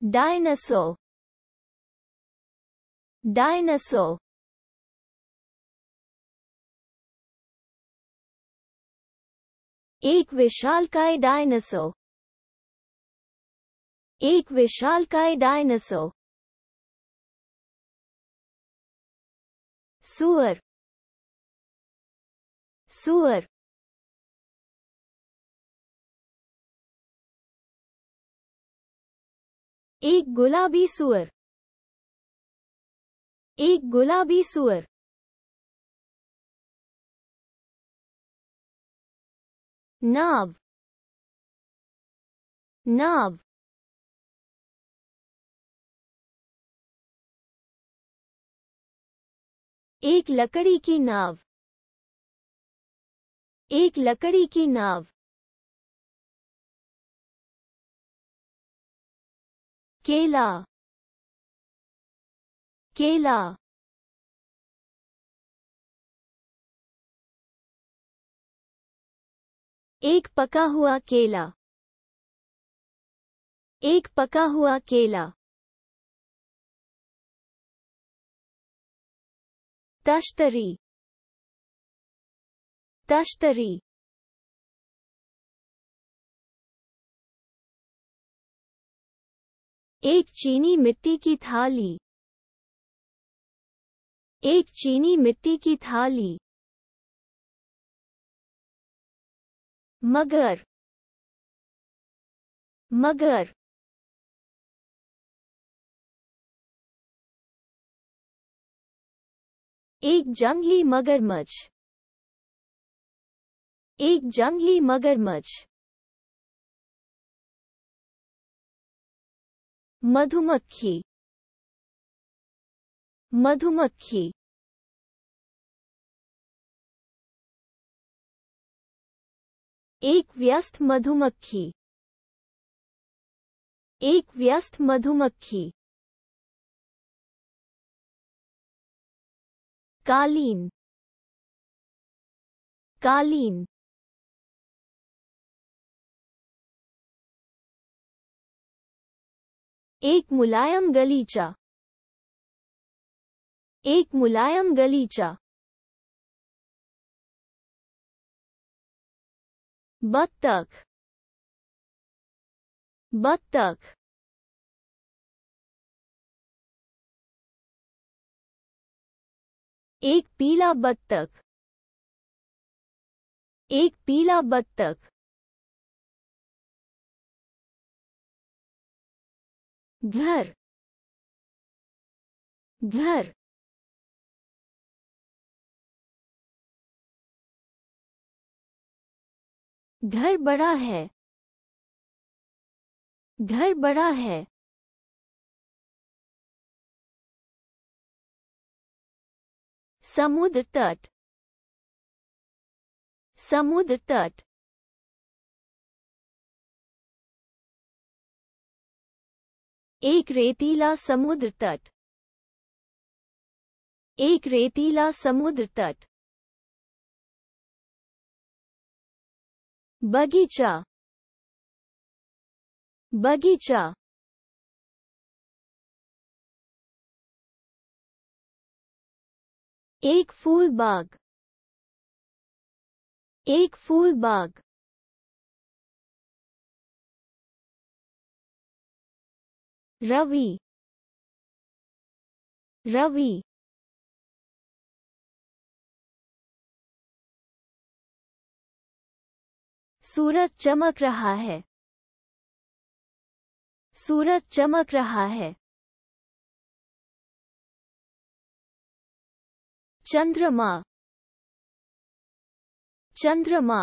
dinosaur dinosaur एक विशालकाय dinosaur एक विशालकाय डायनासोर सुअर सुअर एक गुलाबी सुअर एक गुलाबी सुअर नाव नाव एक लकड़ी की नाव एक लकड़ी की नाव केला केला एक पका हुआ केला एक पका हुआ केला तश्तरी तश्तरी एक चीनी मिट्टी की थाली एक चीनी मिट्टी की थाली मगर मगर एक जंगली मगरमच्छ एक जंगली मगरमच्छ मधुमक्खी मधुमक्खी एक व्यस्त मधुमक्खी एक व्यस्त मधुमक्खी कालीन कालीन एक मुलायम गलीचा एक मुलायम गलीचा बत्तख बत्तख एक पीला बत्तख एक पीला बत्तख घर घर घर बड़ा है घर बड़ा है समुद्र तट समुद्र तट एक रेतीला समुद्र तट एक रेतीला समुद्र तट बगीचा बगीचा एक फूल बाग एक फूल बाग रवि रवि सूरज चमक रहा है सूरज चमक रहा है चंद्रमा चंद्रमा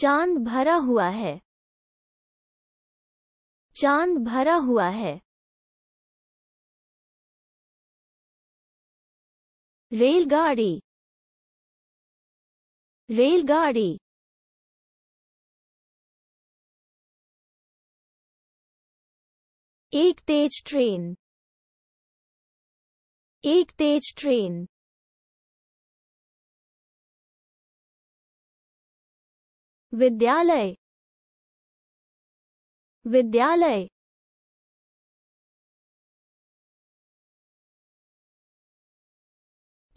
चांद भरा हुआ है चांद भरा हुआ है रेलगाड़ी रेलगाड़ी एक तेज ट्रेन एक तेज ट्रेन विद्यालय विद्यालय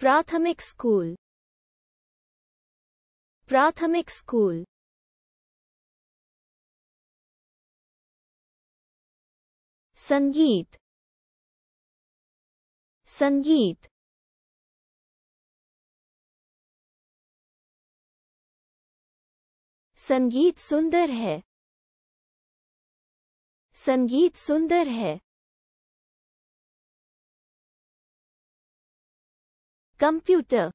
प्राथमिक स्कूल प्राथमिक स्कूल संगीत संगीत संगीत सुंदर है संगीत सुंदर है कंप्यूटर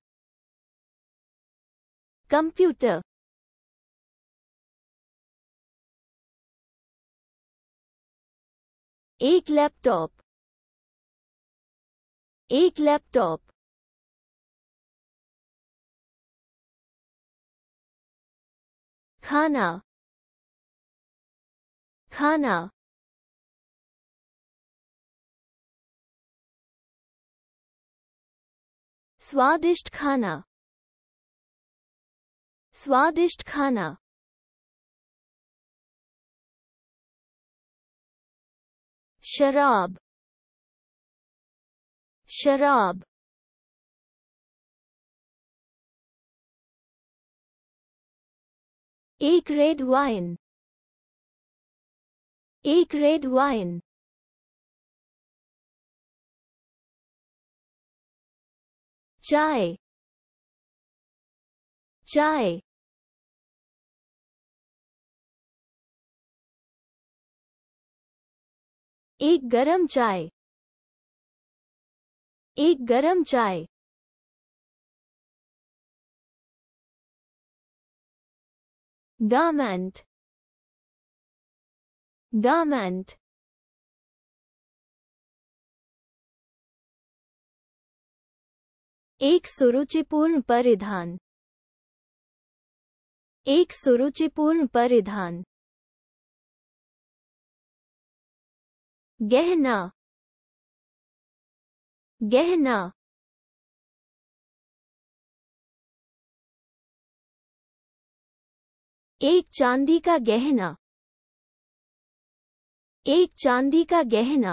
कंप्यूटर एक लैपटॉप एक लैपटॉप खाना खाना स्वादिष्ट खाना स्वादिष्ट खाना शराब शराब एक रेड वाइन एक रेड वाइन चाय चाय एक गरम चाय एक गरम चाय garment garment एक सुरुचिपूर्ण परिधान एक सुरुचिपूर्ण परिधान गहना गहना एक चांदी का गहना एक चांदी का गहना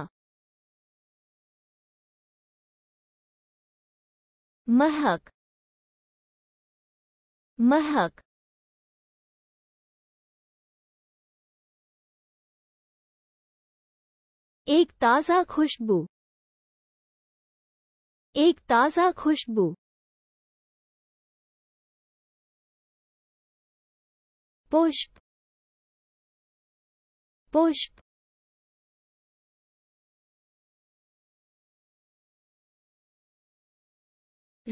महक महक एक ताज़ा खुशबू एक ताज़ा खुशबू पुष्प पुष्प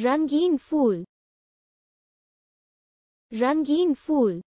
रंगीन फूल रंगीन फूल